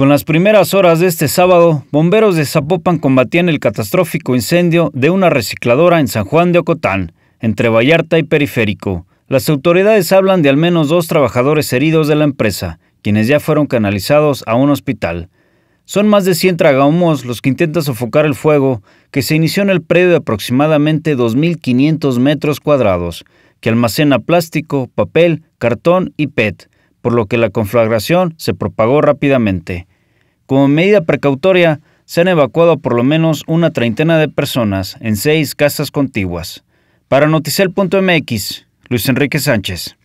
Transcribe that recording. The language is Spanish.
Con las primeras horas de este sábado, bomberos de Zapopan combatían el catastrófico incendio de una recicladora en San Juan de Ocotán, entre Vallarta y Periférico. Las autoridades hablan de al menos dos trabajadores heridos de la empresa, quienes ya fueron canalizados a un hospital. Son más de 100 tragahumos los que intentan sofocar el fuego, que se inició en el predio de aproximadamente 2.500 metros cuadrados, que almacena plástico, papel, cartón y PET, por lo que la conflagración se propagó rápidamente. Como medida precautoria, se han evacuado por lo menos una treintena de personas en seis casas contiguas. Para Noticel.mx, Luis Enrique Sánchez.